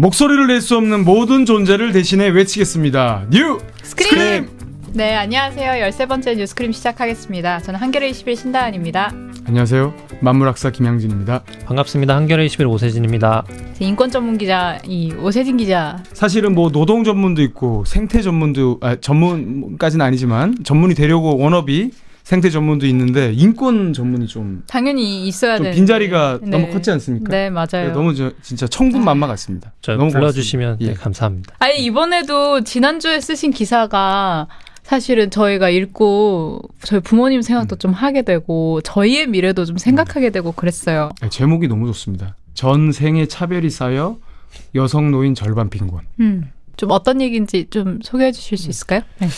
목소리를 낼 수 없는 모든 존재를 대신해 외치겠습니다. 뉴 스크림! 스크림! 네, 안녕하세요. 열세 번째 뉴스크림 시작하겠습니다. 저는 한겨레 21 신다은입니다. 안녕하세요. 만물학사 김양진입니다. 반갑습니다. 한겨레 21 오세진입니다. 인권 전문 기자 이 오세진 기자. 사실은 뭐 노동 전문도 있고 생태 전문도 아, 전문까지는 아니지만 전문이 되려고 원업이 생태 전문도 있는데 인권 전문이 좀 당연히 있어야 좀되 빈자리가 네. 너무 컸지 않습니까? 네 맞아요. 네, 너무 저, 진짜 천군만마 같습니다. 아, 너무 불러주시면 네, 예. 감사합니다. 아니 이번에도 지난주에 쓰신 기사가 사실은 저희가 읽고 저희 부모님 생각도 음. 좀 하게 되고 저희의 미래도 좀 생각하게 음. 되고 그랬어요. 네, 제목이 너무 좋습니다. 전생의 차별이 쌓여 여성 노인 절반 빈곤. 음. 좀 어떤 얘기인지 좀 소개해 주실 수 있을까요? 네.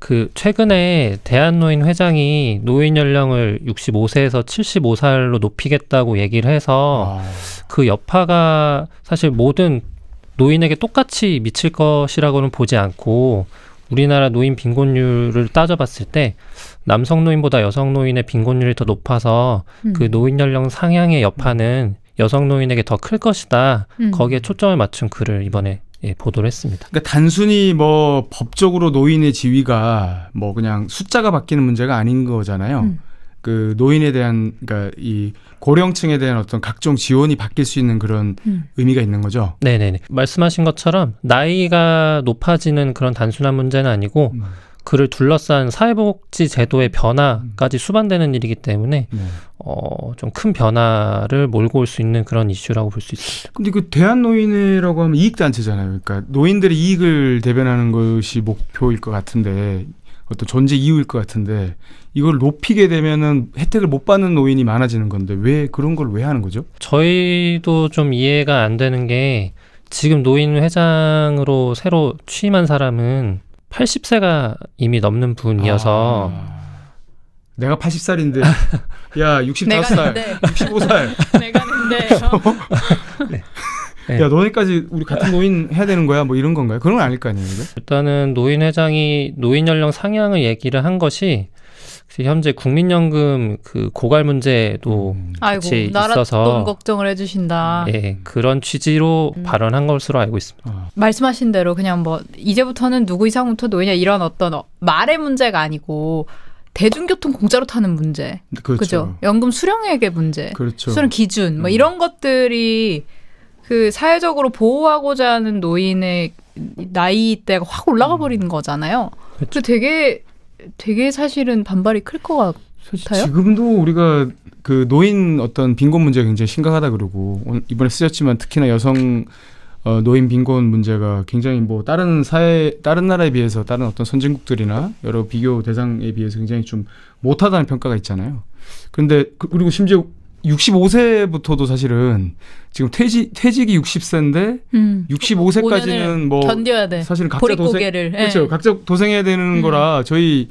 그 최근에 대한노인 회장이 노인 연령을 65세에서 75살로 높이겠다고 얘기를 해서 아. 그 여파가 사실 모든 노인에게 똑같이 미칠 것이라고는 보지 않고 우리나라 노인 빈곤율을 따져봤을 때 남성 노인보다 여성 노인의 빈곤율이 더 높아서 음. 그 노인 연령 상향의 여파는 여성 노인에게 더 클 것이다. 음. 거기에 초점을 맞춘 글을 이번에 예, 보도를 했습니다. 그러니까 단순히 뭐 법적으로 노인의 지위가 뭐 그냥 숫자가 바뀌는 문제가 아닌 거잖아요. 음. 그 노인에 대한 그러니까 이 고령층에 대한 어떤 각종 지원이 바뀔 수 있는 그런 음. 의미가 있는 거죠. 네, 네, 말씀하신 것처럼 나이가 높아지는 그런 단순한 문제는 아니고 음. 그를 둘러싼 사회복지 제도의 변화까지 음. 수반되는 일이기 때문에 네. 어, 좀 큰 변화를 몰고 올 수 있는 그런 이슈라고 볼 수 있습니다. 근데 그 대한노인회라고 하면 이익단체잖아요. 그러니까 노인들의 이익을 대변하는 것이 목표일 것 같은데 어떤 존재 이유일 것 같은데 이걸 높이게 되면은 혜택을 못 받는 노인이 많아지는 건데 왜 그런 걸 왜 하는 거죠? 저희도 좀 이해가 안 되는 게 지금 노인 회장으로 새로 취임한 사람은 80세가 이미 넘는 분이어서 아... 내가 80살인데 야 65살, 내가 65살. 내가 근데 네. 야 너네까지 우리 같은 네. 노인 해야 되는 거야 뭐 이런 건가요? 그런 건 아닐 거 아니에요? 근데? 일단은 노인 회장이 노인 연령 상향을 얘기를 한 것이 현재 국민연금 그 고갈 문제도 음. 같이 아이고, 있어서 너무 걱정을 해주신다. 예, 그런 취지로 음. 발언한 것으로 알고 있습니다. 어. 말씀하신 대로 그냥 뭐 이제부터는 누구 이상부터 노인이야 이런 어떤 어, 말의 문제가 아니고 대중교통 공짜로 타는 문제. 네, 그렇죠. 그죠? 연금 수령액의 문제. 그렇죠. 수령 기준. 뭐 음. 뭐 이런 것들이 그 사회적으로 보호하고자 하는 노인의 나이대가 확 올라가 버리는 음. 거잖아요. 그렇죠. 되게 되게 사실은 반발이 클 것 같아요. 지금도 우리가 그 노인 어떤 빈곤 문제가 굉장히 심각하다 그러고 이번에 쓰셨지만 특히나 여성 어, 노인 빈곤 문제가 굉장히 뭐 다른 사회 다른 나라에 비해서 다른 어떤 선진국들이나 여러 비교 대상에 비해서 굉장히 좀 못하다는 평가가 있잖아요. 그런데 그, 그리고 심지어 65세부터도 사실은 지금 퇴직 퇴직이 60세인데 음. 65세까지는 뭐 견뎌야 돼. 사실은 각자 도생 예. 그렇죠. 각자 도생해야 되는 음. 거라 저희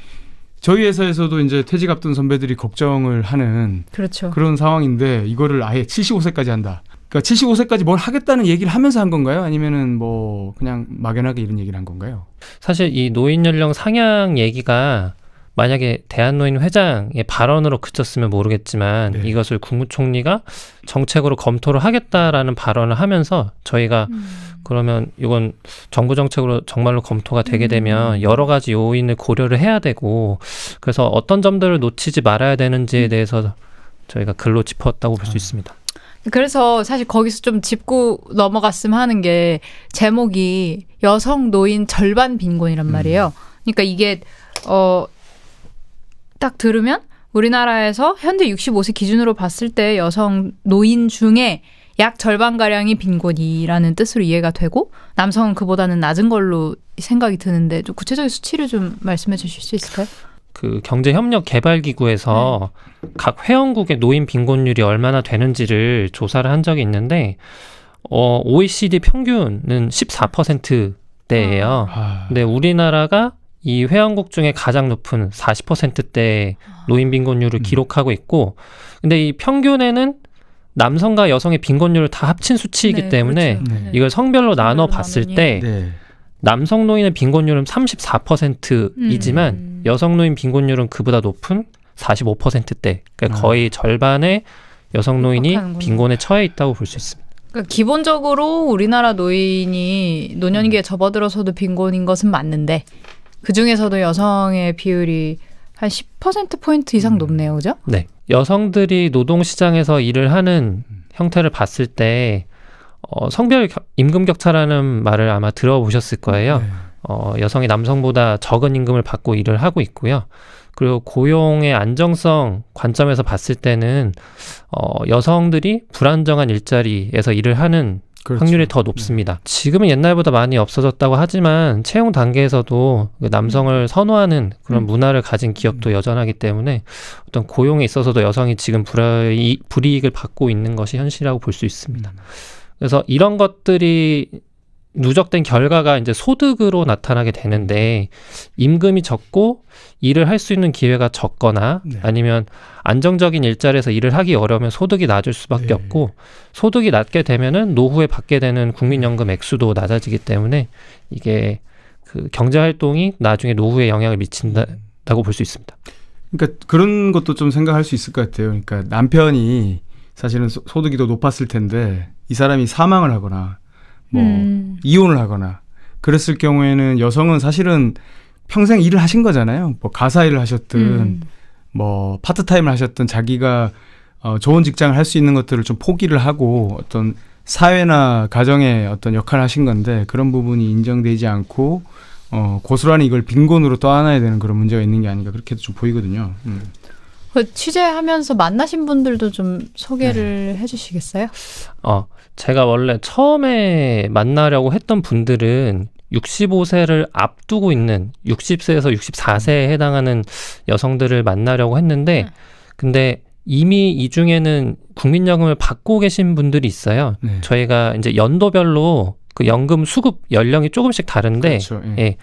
저희 회사에서도 이제 퇴직 앞둔 선배들이 걱정을 하는 그렇죠. 그런 상황인데 이거를 아예 75세까지 한다. 그러니까 75세까지 뭘 하겠다는 얘기를 하면서 한 건가요? 아니면은 뭐 그냥 막연하게 이런 얘기를 한 건가요? 사실 이 노인 연령 상향 얘기가 만약에 대한노인 회장의 발언으로 그쳤으면 모르겠지만 네. 이것을 국무총리가 정책으로 검토를 하겠다라는 발언을 하면서 저희가 음. 그러면 이건 정부 정책으로 정말로 검토가 되게 음. 되면 여러 가지 요인을 고려를 해야 되고 그래서 어떤 점들을 놓치지 말아야 되는지에 음. 대해서 저희가 글로 짚었다고 볼수 아. 있습니다. 그래서 사실 거기서 좀 짚고 넘어갔으면 하는 게 제목이 여성 노인 절반 빈곤이란 음. 말이에요. 그러니까 이게 어 딱 들으면 우리나라에서 현재 65세 기준으로 봤을 때 여성 노인 중에 약 절반 가량이 빈곤이라는 뜻으로 이해가 되고 남성은 그보다는 낮은 걸로 생각이 드는데 좀 구체적인 수치를 좀 말씀해 주실 수 있을까요? 그 경제협력개발기구에서 네. 각 회원국의 노인 빈곤율이 얼마나 되는지를 조사를 한 적이 있는데 어, OECD 평균은 14%대예요. 아. 아. 근데 우리나라가 이 회원국 중에 가장 높은 40%대 아. 노인 빈곤율을 음. 기록하고 있고 근데 이 평균에는 남성과 여성의 빈곤율을 다 합친 수치이기 네, 때문에 그렇죠. 네. 이걸 성별로 나눠 봤을 때 네. 남성 노인의 빈곤율은 34%이지만 음. 여성 노인 빈곤율은 그보다 높은 45%대. 그러니까 음. 거의 절반의 여성 노인이 빈곤에 처해 있다고 볼 수 있습니다. 그러니까 기본적으로 우리나라 노인이 노년기에 접어들어서도 빈곤인 것은 맞는데 그 중에서도 여성의 비율이 한 10%포인트 이상 음. 높네요. 그죠? 네. 여성들이 노동시장에서 일을 하는 형태를 봤을 때 어, 성별 겨, 임금 격차라는 말을 아마 들어보셨을 거예요. 네. 어, 여성이 남성보다 적은 임금을 받고 일을 하고 있고요. 그리고 고용의 안정성 관점에서 봤을 때는 어, 여성들이 불안정한 일자리에서 일을 하는 그렇죠. 확률이 더 높습니다. 네. 지금은 옛날보다 많이 없어졌다고 하지만 채용 단계에서도 그 남성을 선호하는 그런 음. 문화를 가진 기업도 음. 여전하기 때문에 어떤 고용에 있어서도 여성이 지금 불이익을 받고 있는 것이 현실이라고 볼 수 있습니다. 음. 그래서 이런 것들이 누적된 결과가 이제 소득으로 나타나게 되는데 임금이 적고 일을 할 수 있는 기회가 적거나 네. 아니면 안정적인 일자리에서 일을 하기 어려우면 소득이 낮을 수밖에 네. 없고 소득이 낮게 되면은 노후에 받게 되는 국민연금 액수도 낮아지기 때문에 이게 그 경제 활동이 나중에 노후에 영향을 미친다고 볼 수 있습니다. 그러니까 그런 것도 좀 생각할 수 있을 것 같아요. 그러니까 남편이 사실은 소, 소득이 더 높았을 텐데 이 사람이 사망을 하거나 뭐 음. 이혼을 하거나 그랬을 경우에는 여성은 사실은 평생 일을 하신 거잖아요. 뭐 가사 일을 하셨든 음. 뭐 파트타임을 하셨든 자기가 어, 좋은 직장을 할 수 있는 것들을 좀 포기를 하고 어떤 사회나 가정의 어떤 역할을 하신 건데 그런 부분이 인정되지 않고 어, 고스란히 이걸 빈곤으로 떠안아야 되는 그런 문제가 있는 게 아닌가 그렇게도 좀 보이거든요. 음. 그 취재하면서 만나신 분들도 좀 소개를 네. 해주시겠어요? 어, 제가 원래 처음에 만나려고 했던 분들은 65세를 앞두고 있는 60세에서 64세에 음. 해당하는 여성들을 만나려고 했는데, 네. 근데 이미 이 중에는 국민연금을 받고 계신 분들이 있어요. 네. 저희가 이제 연도별로 그 연금 수급 연령이 조금씩 다른데, 그렇죠, 예. 예.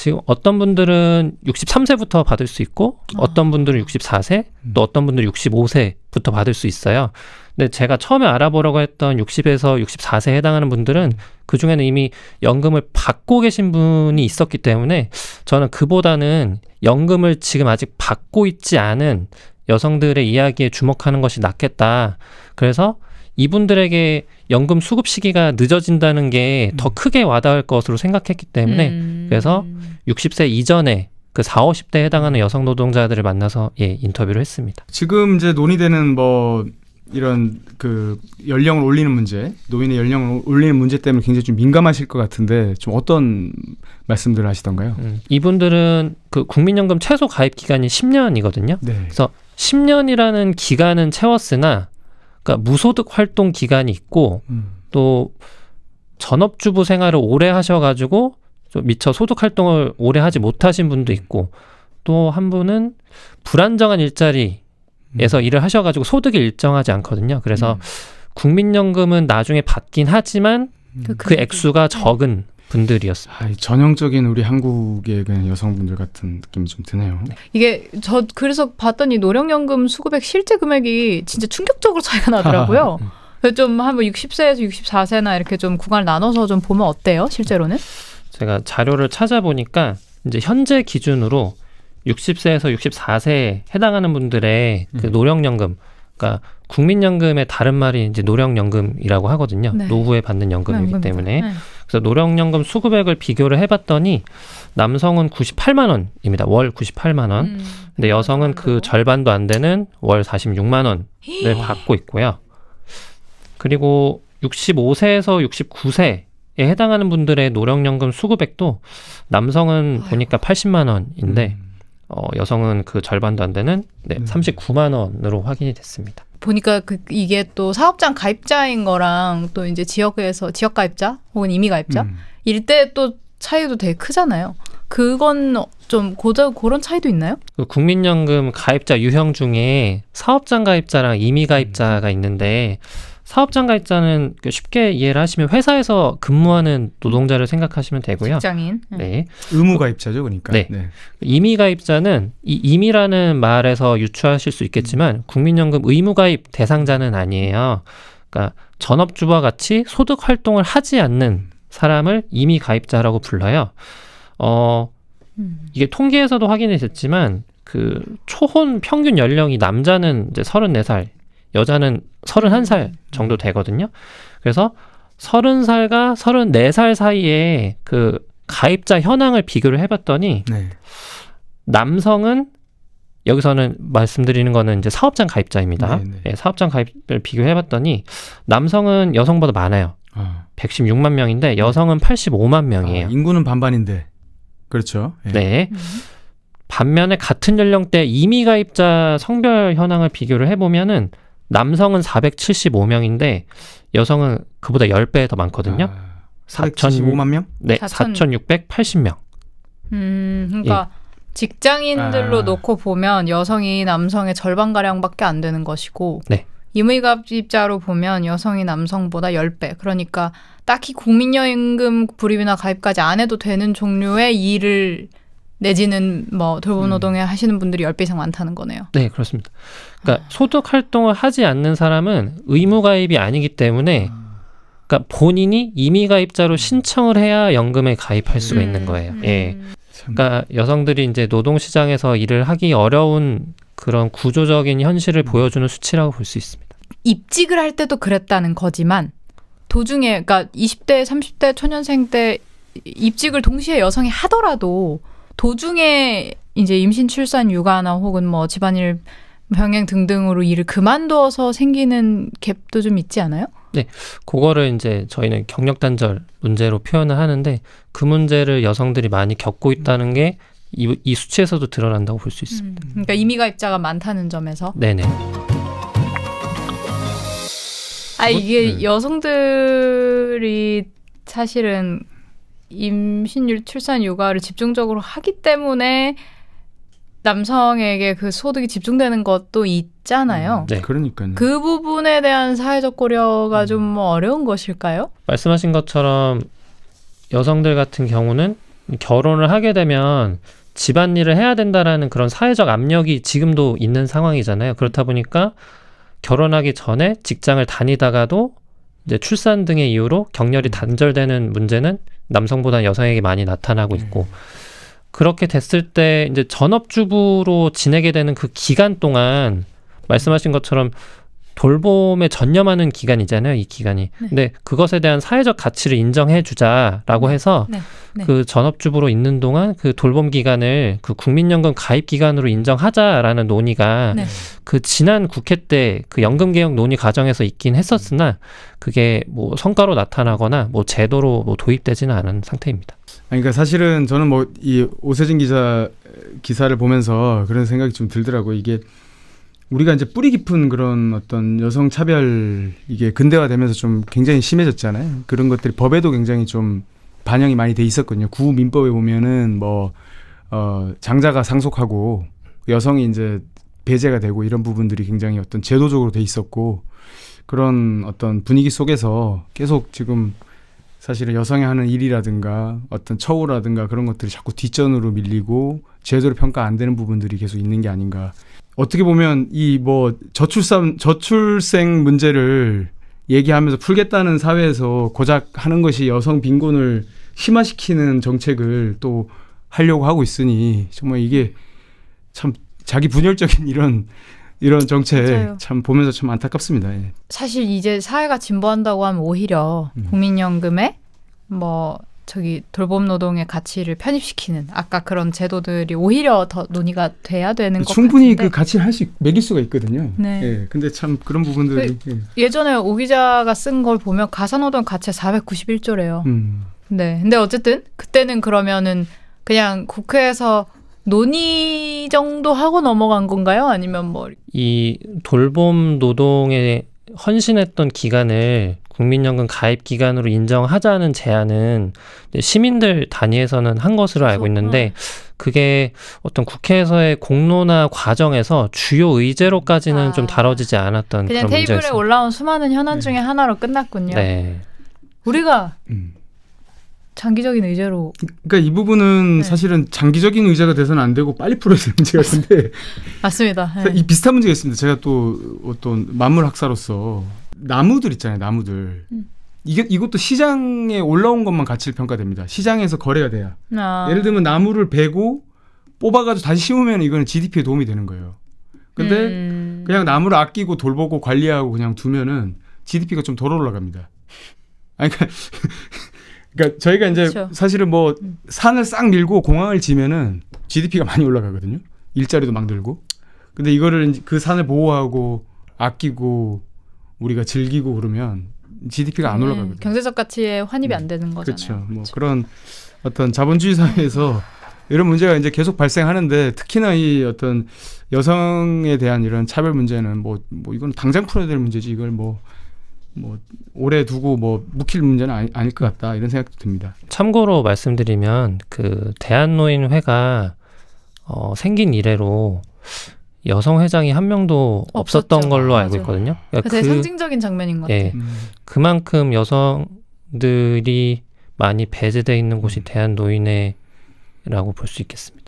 지금 어떤 분들은 63세부터 받을 수 있고 어. 어떤 분들은 64세 음. 또 어떤 분들은 65세부터 받을 수 있어요. 근데 제가 처음에 알아보려고 했던 60에서 64세에 해당하는 분들은 그 중에는 이미 연금을 받고 계신 분이 있었기 때문에 저는 그보다는 연금을 지금 아직 받고 있지 않은 여성들의 이야기에 주목하는 것이 낫겠다. 그래서 이분들에게 연금 수급 시기가 늦어진다는 게더 음. 크게 와닿을 것으로 생각했기 때문에 음. 그래서 60세 이전에 그 40, 50대에 해당하는 여성 노동자들을 만나서 예, 인터뷰를 했습니다. 지금 이제 논의되는 뭐 이런 그 연령을 올리는 문제, 노인의 연령을 올리는 문제 때문에 굉장히 좀 민감하실 것 같은데 좀 어떤 말씀들을 하시던가요? 음, 이분들은 그 국민연금 최소 가입 기간이 10년이거든요. 네. 그래서 10년이라는 기간은 채웠으나 그러니까 무소득 활동 기간이 있고 음. 또 전업주부 생활을 오래 하셔가지고 미처 소득 활동을 오래 하지 못하신 분도 있고 또 한 분은 불안정한 일자리에서 음. 일을 하셔가지고 소득이 일정하지 않거든요. 그래서 음. 국민연금은 나중에 받긴 하지만 그, 그 액수가 네. 적은 네. 분들이었습니다. 아, 전형적인 우리 한국의 그냥 여성분들 같은 느낌이 좀 드네요. 네. 이게 저 그래서 봤더니 노령연금 수급액 실제 금액이 진짜 충격적으로 차이가 나더라고요. 음. 그 좀 한번 60세에서 뭐 64세나 이렇게 좀 구간을 나눠서 좀 보면 어때요? 실제로는? 제가 자료를 찾아보니까 이제 현재 기준으로 60세에서 64세에 해당하는 분들의 그 음. 노령연금, 그러니까 국민연금의 다른 말이 이제 노령연금이라고 하거든요. 네. 노후에 받는 연금이기 연금 때문에. 네. 그래서 노령연금 수급액을 비교를 해봤더니 남성은 98만 원입니다. 월 98만 원. 음, 근데 여성은 그 절반도 안 되는 월 46만 원을 받고 있고요. 그리고 65세에서 69세에 해당하는 분들의 노령연금 수급액도 남성은 아유. 보니까 80만 원인데 음. 어, 여성은 그 절반도 안 되는 네, 네. 39만 원으로 확인이 됐습니다. 보니까 그, 이게 또 사업장 가입자인 거랑 또 이제 지역에서 지역 가입자 혹은 임의 가입자 음. 일대 또 차이도 되게 크잖아요. 그건 좀 고저 그런 차이도 있나요? 그 국민연금 가입자 유형 중에 사업장 가입자랑 임의 가입자가 음. 있는데 사업장가 입자는 쉽게 이해를 하시면 회사에서 근무하는 노동자를 생각하시면 되고요. 직장인. 네. 네. 의무가입자죠, 그러니까. 네. 네. 임의가입자는 이 임의라는 말에서 유추하실 수 있겠지만 음. 국민연금 의무가입 대상자는 아니에요. 그러니까 전업주와 같이 소득 활동을 하지 않는 사람을 임의가입자라고 불러요. 어 음. 이게 통계에서도 확인이 됐지만 그 초혼 평균 연령이 남자는 이제 34살, 여자는 31살 정도 음. 되거든요. 그래서 30살과 34살 사이에 그 가입자 현황을 비교를 해봤더니 네. 남성은 여기서는 말씀드리는 거는 이제 사업장 가입자입니다. 네, 네. 예, 사업장 가입을 비교해봤더니 남성은 여성보다 많아요. 어. 네. 아. 116만 명인데 여성은 85만 명이에요. 아, 인구는 반반인데 그렇죠. 예. 네. 음. 반면에 같은 연령대 이미 가입자 성별 현황을 비교를 해보면은 남성은 475명인데 여성은 그보다 10배 더 많거든요. 아, 475만 명? 네, 4,680명. 음, 그러니까 예. 직장인들로 아. 놓고 보면 여성이 남성의 절반 가량밖에 안 되는 것이고 네. 임의가입자로 보면 여성이 남성보다 10배. 그러니까 딱히 국민연금 불입이나 가입까지 안 해도 되는 종류의 일을 내지는 뭐 돌봄 노동에 음. 하시는 분들이 열 배 이상 많다는 거네요. 네, 그렇습니다. 그러니까 아. 소득 활동을 하지 않는 사람은 의무 가입이 아니기 때문에 음. 그러니까 본인이 임의 가입자로 신청을 해야 연금에 가입할 수가 음. 있는 거예요. 음. 예. 그러니까 여성들이 이제 노동 시장에서 일을 하기 어려운 그런 구조적인 현실을 음. 보여주는 수치라고 볼 수 있습니다. 입직을 할 때도 그랬다는 거지만 도중에 그러니까 20대, 30대 초년생 때 입직을 동시에 여성이 하더라도 도중에 이제 임신, 출산, 육아나 혹은 뭐 집안일 병행 등등으로 일을 그만두어서 생기는 갭도 좀 있지 않아요? 네, 그거를 이제 저희는 경력 단절 문제로 표현을 하는데 그 문제를 여성들이 많이 겪고 있다는 게 이, 이 수치에서도 드러난다고 볼 수 있습니다. 음, 그러니까 이미가입자가 많다는 점에서. 네네. 아 뭐, 이게 음. 여성들이 사실은 임신율, 출산 육아를 집중적으로 하기 때문에 남성에게 그 소득이 집중되는 것도 있잖아요. 음, 네. 그러니까요. 그 부분에 대한 사회적 고려가 음. 좀 뭐 어려운 것일까요? 말씀하신 것처럼 여성들 같은 경우는 결혼을 하게 되면 집안일을 해야 된다라는 그런 사회적 압력이 지금도 있는 상황이잖아요. 그렇다 보니까 결혼하기 전에 직장을 다니다가도 이제 출산 등의 이유로 격렬히 음. 단절되는 문제는 남성보다 여성에게 많이 나타나고 음. 있고 음. 그렇게 됐을 때 이제 전업주부로 지내게 되는 그 기간 동안 말씀하신 것처럼 돌봄에 전념하는 기간이잖아요, 이 기간이. 네. 근데 그것에 대한 사회적 가치를 인정해 주자라고 네. 해서 네. 네. 그 전업주부로 있는 동안 그 돌봄 기간을 그 국민연금 가입 기간으로 인정하자라는 논의가 네. 그 지난 국회 때 그 연금 개혁 논의 과정에서 있긴 했었으나 그게 뭐 성과로 나타나거나 뭐 제도로 뭐 도입되지는 않은 상태입니다. 그러니까 사실은 저는 뭐 이 오세진 기자 기사를 보면서 그런 생각이 좀 들더라고요. 이게 우리가 이제 뿌리 깊은 그런 어떤 여성 차별 이게 근대화되면서 좀 굉장히 심해졌잖아요. 그런 것들이 법에도 굉장히 좀 반영이 많이 돼 있었거든요. 구 민법에 보면은 뭐 어, 장자가 상속하고 여성이 이제 배제가 되고 이런 부분들이 굉장히 어떤 제도적으로 돼 있었고 그런 어떤 분위기 속에서 계속 지금 사실은 여성이 하는 일이라든가 어떤 처우라든가 그런 것들이 자꾸 뒷전으로 밀리고 제대로 평가 안 되는 부분들이 계속 있는 게 아닌가 어떻게 보면 이 뭐 저출산 저출생 문제를 얘기하면서 풀겠다는 사회에서 고작 하는 것이 여성 빈곤을 심화시키는 정책을 또 하려고 하고 있으니 정말 이게 참 자기 분열적인 이런 이런 정책 맞아요. 참 보면서 참 안타깝습니다. 예. 사실 이제 사회가 진보한다고 하면 오히려 음. 국민연금에 뭐 저기 돌봄 노동의 가치를 편입시키는 아까 그런 제도들이 오히려 더 논의가 돼야 되는 것 충분히 같은데. 그 가치를 할수 매길 수가 있거든요. 네. 예, 근데 참 그런 부분들이 그, 예. 예전에 오 기자가 쓴 걸 보면 가사노동 가치 491조래요. 음. 네. 근데 어쨌든 그때는 그러면은 그냥 국회에서 논의 정도 하고 넘어간 건가요? 아니면 뭐 이 돌봄 노동에 헌신했던 기간을 국민연금 가입 기간으로 인정하자는 제안은 시민들 단위에서는 한 것으로 알고 있는데 그게 어떤 국회에서의 공론화 과정에서 주요 의제로까지는 아, 좀 다뤄지지 않았던 그냥 그런 테이블에 문제였습니다. 올라온 수많은 현안 네. 중에 하나로 끝났군요. 네. 우리가 음. 장기적인 의제로. 그러니까 이 부분은 네. 사실은 장기적인 의제가 돼서는 안 되고 빨리 풀어야 되는 문제 같은데. 맞습니다. 네. 이 비슷한 문제가 있습니다. 제가 또 어떤 만물학사로서 나무들 있잖아요, 나무들. 음. 이게 이것도 시장에 올라온 것만 가치를 평가됩니다. 시장에서 거래가 돼야. 아. 예를 들면 나무를 베고 뽑아가지고 다시 심으면 이거는 GDP에 도움이 되는 거예요. 근데 음. 그냥 나무를 아끼고 돌보고 관리하고 그냥 두면은 GDP가 좀 덜 올라갑니다. 아니, 그러니까, 그러니까 저희가 이제 그렇죠. 사실은 뭐 음. 산을 싹 밀고 공항을 지면은 GDP가 많이 올라가거든요. 일자리도 막 늘고. 근데 이거를 그 산을 보호하고 아끼고 우리가 즐기고 그러면 GDP가 안 음, 올라가거든요. 경제적 가치에 환입이 안 되는 거잖아요. 그렇죠. 뭐 그렇죠. 뭐 그런 어떤 자본주의 사회에서 이런 문제가 이제 계속 발생하는데 특히나 이 어떤 여성에 대한 이런 차별 문제는 뭐, 뭐 이건 당장 풀어야 될 문제지 이걸 뭐, 뭐 오래 두고 뭐 묵힐 문제는 아니, 아닐 것 같다 이런 생각도 듭니다. 참고로 말씀드리면 그 대한노인회가 어, 생긴 이래로 여성 회장이 한 명도 없었던 없었죠. 걸로 알고 맞아요. 있거든요. 그러니까 되게 그 상징적인 장면인 것 예. 같아요. 음. 그만큼 여성들이 많이 배제돼 있는 곳이 음. 대한노인회라고 볼 수 있겠습니다.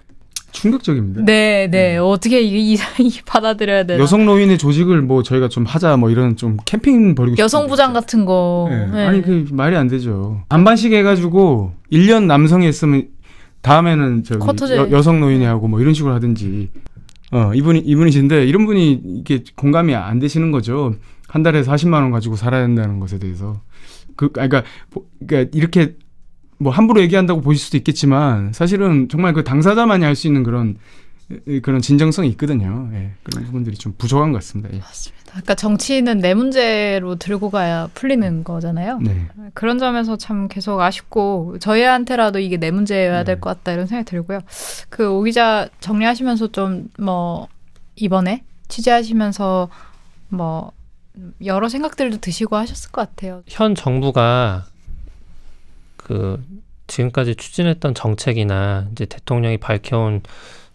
충격적입니다. 네, 네. 음. 어, 어떻게 이, 이, 이 받아들여야 되나? 여성 노인의 조직을 뭐 저희가 좀 하자 뭐 이런 좀 캠핑 벌이고 여성 부장 같은 거. 네. 네. 아니 그 말이 안 되죠. 안반씩 해 가지고 1년 남성이 했으면 다음에는 저 여, 성 노인이 하고 뭐 이런 식으로 하든지 어, 이분이, 이분이신데 이런 분이 이게 공감이 안 되시는 거죠. 한 달에 사십만원 가지고 살아야 된다는 것에 대해서. 그, 아, 그니까그니까 그러니까 이렇게 뭐 함부로 얘기한다고 보실 수도 있겠지만 사실은 정말 그 당사자만이 할 수 있는 그런 그런 진정성이 있거든요. 예, 그런 부분들이 좀 부족한 것 같습니다. 예. 맞습니다. 그러니까 정치인은 내 문제로 들고 가야 풀리는 음. 거잖아요. 네. 아, 그런 점에서 참 계속 아쉽고 저희한테라도 이게 내 문제여야 네. 될것 같다 이런 생각이 들고요. 그오 기자 정리하시면서 좀 뭐 이번에 취재하시면서 뭐 여러 생각들도 드시고 하셨을 것 같아요. 현 정부가 그 지금까지 추진했던 정책이나 이제 대통령이 밝혀온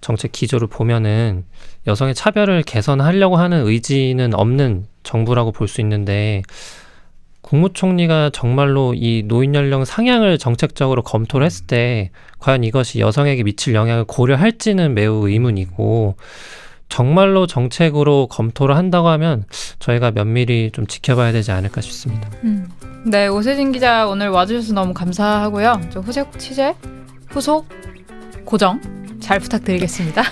정책 기조를 보면은 여성의 차별을 개선하려고 하는 의지는 없는 정부라고 볼 수 있는데 국무총리가 정말로 이 노인 연령 상향을 정책적으로 검토를 했을 때 과연 이것이 여성에게 미칠 영향을 고려할지는 매우 의문이고 정말로 정책으로 검토를 한다고 하면 저희가 면밀히 좀 지켜봐야 되지 않을까 싶습니다. 음. 네, 오세진 기자 오늘 와주셔서 너무 감사하고요. 저 후속 취재, 후속 고정 잘 부탁드리겠습니다.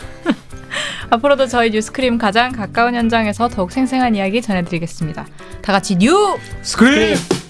앞으로도 저희 뉴스크림 가장 가까운 현장에서 더욱 생생한 이야기 전해드리겠습니다. 다 같이 뉴 스크림!